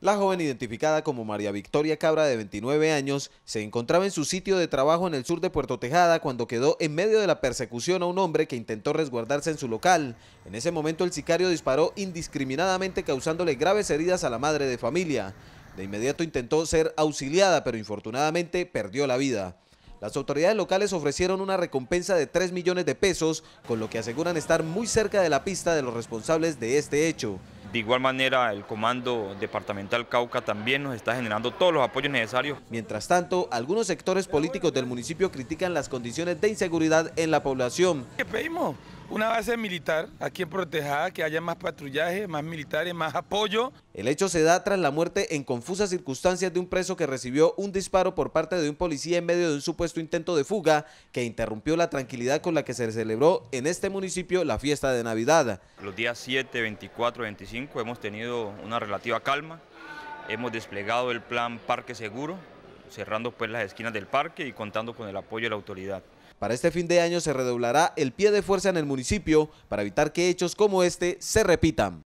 La joven identificada como María Victoria Cabra de 29 años se encontraba en su sitio de trabajo en el sur de Puerto Tejada cuando quedó en medio de la persecución a un hombre que intentó resguardarse en su local. En ese momento el sicario disparó indiscriminadamente causándole graves heridas a la madre de familia. De inmediato intentó ser auxiliada pero infortunadamente perdió la vida. Las autoridades locales ofrecieron una recompensa de 3 millones de pesos con lo que aseguran estar muy cerca de la pista de los responsables de este hecho. De igual manera, el Comando Departamental Cauca también nos está generando todos los apoyos necesarios. Mientras tanto, algunos sectores políticos del municipio critican las condiciones de inseguridad en la población. ¿Qué pedimos? una base militar aquí en Protejada, que haya más patrullaje, más militares, más apoyo. El hecho se da tras la muerte en confusas circunstancias de un preso que recibió un disparo por parte de un policía en medio de un supuesto intento de fuga que interrumpió la tranquilidad con la que se celebró en este municipio la fiesta de Navidad. Los días 7, 24, 25 hemos tenido una relativa calma, hemos desplegado el plan Parque Seguro, cerrando pues las esquinas del parque y contando con el apoyo de la autoridad. Para este fin de año se redoblará el pie de fuerza en el municipio para evitar que hechos como este se repitan.